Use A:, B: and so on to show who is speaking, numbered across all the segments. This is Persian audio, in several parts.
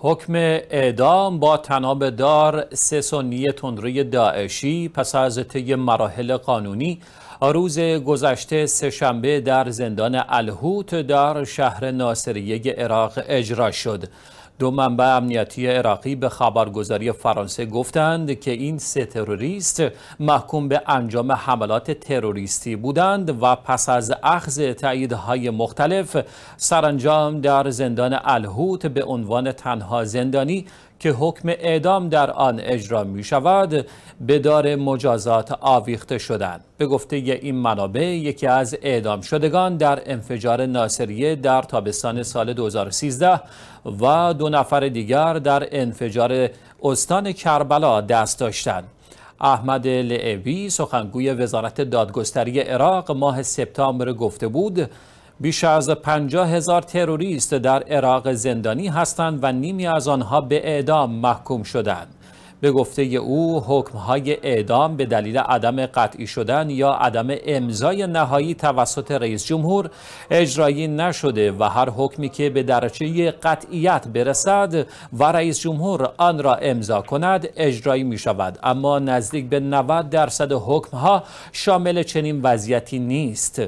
A: حکم اعدام با تناب دار سه سنی تندروی داعشی پس از طی مراحل قانونی روز گذشته سهشنبه در زندان الهوت در شهر ناصریه عراق اجرا شد دو منبع امنیتی عراقی به خبرگزاری فرانسه گفتند که این سه تروریست محکوم به انجام حملات تروریستی بودند و پس از اخذ تاییدهای مختلف سرانجام در زندان الهوت به عنوان تنها زندانی که حکم اعدام در آن اجرا می شود به دار مجازات آویخته شدند. به گفته این منابع یکی از اعدام شدگان در انفجار ناصریه در تابستان سال 2013 و دو نفر دیگر در انفجار استان کربلا دست داشتند. احمد لعبی سخنگوی وزارت دادگستری عراق ماه سپتامبر گفته بود بیش از پنجاه هزار تروریست در عراق زندانی هستند و نیمی از آنها به اعدام محکوم شدند. به گفته او حکمهای اعدام به دلیل عدم قطعی شدن یا عدم امضای نهایی توسط رئیس جمهور اجرایی نشده و هر حکمی که به درجه قطعیت برسد و رئیس جمهور آن را امضا کند اجرایی می شود اما نزدیک به 90 درصد حکمها شامل چنین وضعیتی نیست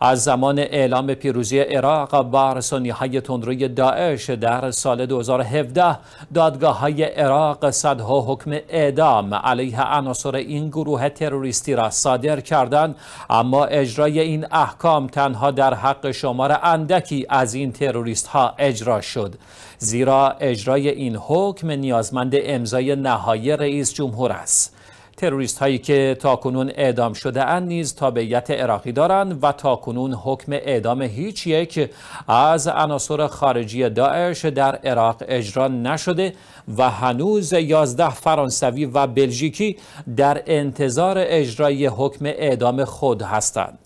A: از زمان اعلام پیروزی عراق بر های تندروی داعش در سال 2017 دادگاه های عراق صدها حکم اعدام علیه عناصر این گروه تروریستی را صادر کردند اما اجرای این احکام تنها در حق شمار اندکی از این تروریست ها اجرا شد زیرا اجرای این حکم نیازمند امضای نهایی رئیس جمهور است تروریست هایی که تاکنون اعدام شده اند نیز تابعیت عراقی دارند و تاکنون حکم اعدام هیچ یک از عناصر خارجی داعش در عراق اجرا نشده و هنوز 11 فرانسوی و بلژیکی در انتظار اجرای حکم اعدام خود هستند